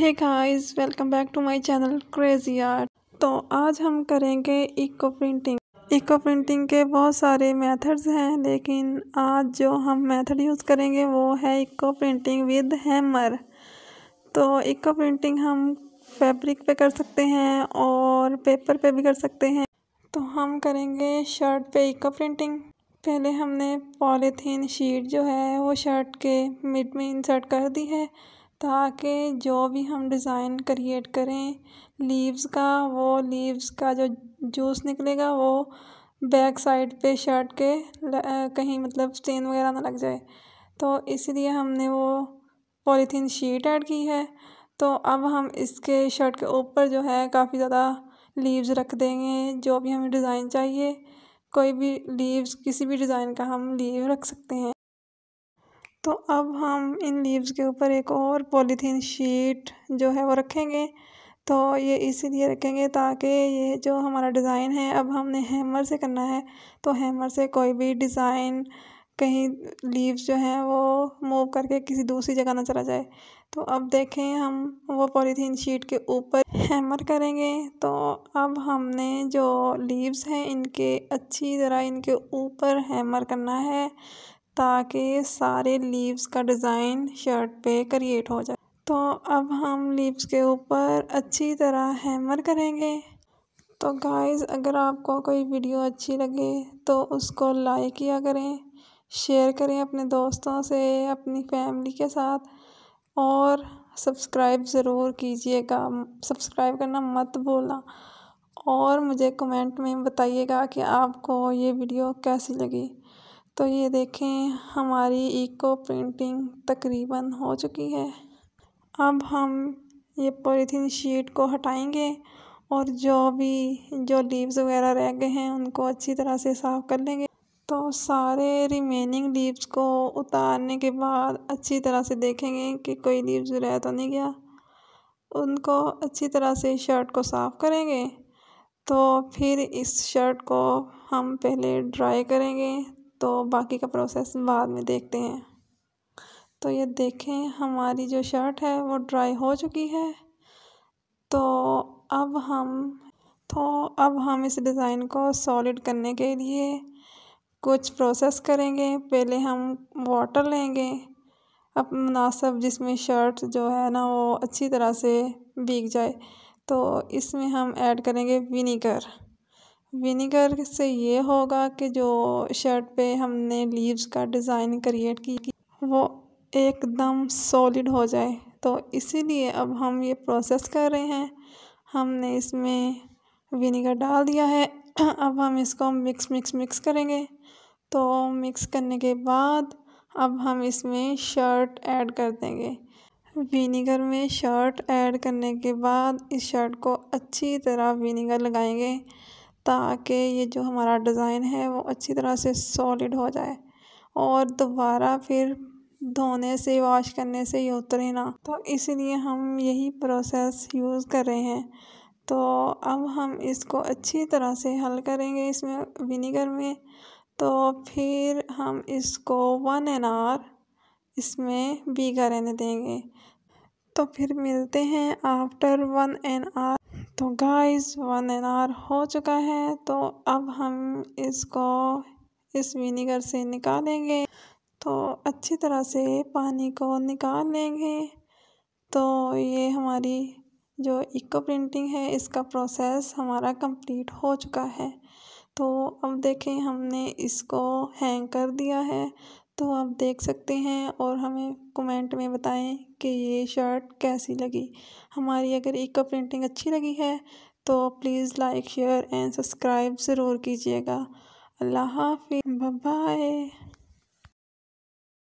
hey guys welcome back to my channel crazy art तो आज हम करेंगे इको प्रिंटिंग इको प्रिंटिंग के बहुत सारे मेथड्स हैं लेकिन आज जो हम मेथड यूज़ करेंगे वो है इको प्रिंटिंग विद हैमर तो इको प्रिंटिंग हम फैब्रिक पे कर सकते हैं और पेपर पे भी कर सकते हैं तो हम करेंगे शर्ट पे इको प्रिंटिंग पहले हमने पॉलीथीन शीट जो है वो शर्ट के मिड में इंसर्ट कर दी है ताकि जो भी हम डिज़ाइन क्रिएट करें लीव्स का वो लीव्स का जो जूस निकलेगा वो बैक साइड पे शर्ट के कहीं मतलब स्टेन वगैरह ना लग जाए तो इसलिए हमने वो पॉलीथीन शीट ऐड की है तो अब हम इसके शर्ट के ऊपर जो है काफ़ी ज़्यादा लीव्स रख देंगे जो भी हमें डिज़ाइन चाहिए कोई भी लीव्स किसी भी डिज़ाइन का हम लीव रख सकते हैं तो अब हम इन लीव्स के ऊपर एक और पॉलीथीन शीट जो है वो रखेंगे तो ये इसीलिए रखेंगे ताकि ये जो हमारा डिज़ाइन है अब हमने हैमर से करना है तो हैमर से कोई भी डिज़ाइन कहीं लीव्स जो हैं वो मूव करके किसी दूसरी जगह ना चला जाए तो अब देखें हम वो पॉलीथीन शीट के ऊपर हैमर करेंगे तो अब हमने जो लीव्स हैं इनके अच्छी तरह इनके ऊपर हैमर करना है ताकि सारे लीव्स का डिज़ाइन शर्ट पे क्रिएट हो जाए तो अब हम लीव्स के ऊपर अच्छी तरह हैमर करेंगे तो गाइस अगर आपको कोई वीडियो अच्छी लगे तो उसको लाइक किया करें शेयर करें अपने दोस्तों से अपनी फैमिली के साथ और सब्सक्राइब ज़रूर कीजिएगा सब्सक्राइब करना मत भूलना और मुझे कमेंट में बताइएगा कि आपको ये वीडियो कैसी लगी तो ये देखें हमारी इको प्रिंटिंग तकरीबन हो चुकी है अब हम ये पॉलीथीन शीट को हटाएंगे और जो भी जो लीव्स वगैरह रह गए हैं उनको अच्छी तरह से साफ़ कर लेंगे तो सारे रिमेनिंग लीव्स को उतारने के बाद अच्छी तरह से देखेंगे कि कोई लीव्स रह तो नहीं गया उनको अच्छी तरह से शर्ट को साफ़ करेंगे तो फिर इस शर्ट को हम पहले ड्राई करेंगे तो बाकी का प्रोसेस बाद में देखते हैं तो ये देखें हमारी जो शर्ट है वो ड्राई हो चुकी है तो अब हम तो अब हम इस डिज़ाइन को सॉलिड करने के लिए कुछ प्रोसेस करेंगे पहले हम वाटर लेंगे अब मुनासब जिसमें शर्ट जो है ना वो अच्छी तरह से भीग जाए तो इसमें हम ऐड करेंगे विनीगर विनीगर से ये होगा कि जो शर्ट पे हमने लीव्स का डिज़ाइन क्रिएट की वो एकदम सॉलिड हो जाए तो इसीलिए अब हम ये प्रोसेस कर रहे हैं हमने इसमें विनीगर डाल दिया है अब हम इसको मिक्स मिक्स मिक्स करेंगे तो मिक्स करने के बाद अब हम इसमें शर्ट ऐड कर देंगे विनीगर में शर्ट ऐड करने के बाद इस शर्ट को अच्छी तरह विनीगर लगाएंगे ताकि ये जो हमारा डिज़ाइन है वो अच्छी तरह से सॉलिड हो जाए और दोबारा फिर धोने से वॉश करने से ये उतरे ना तो इसीलिए हम यही प्रोसेस यूज़ कर रहे हैं तो अब हम इसको अच्छी तरह से हल करेंगे इसमें विनीगर में तो फिर हम इसको वन एन आर इसमें बीगा रहने देंगे तो फिर मिलते हैं आफ्टर वन एन आर तो गाइस वन एन आवर हो चुका है तो अब हम इसको इस विनीगर से निकालेंगे तो अच्छी तरह से पानी को निकाल लेंगे तो ये हमारी जो इको प्रिंटिंग है इसका प्रोसेस हमारा कंप्लीट हो चुका है तो अब देखें हमने इसको हैंग कर दिया है तो आप देख सकते हैं और हमें कमेंट में बताएं कि ये शर्ट कैसी लगी हमारी अगर का प्रिंटिंग अच्छी लगी है तो please like share and subscribe ज़रूर कीजिएगा अल्लाह हाफि बाय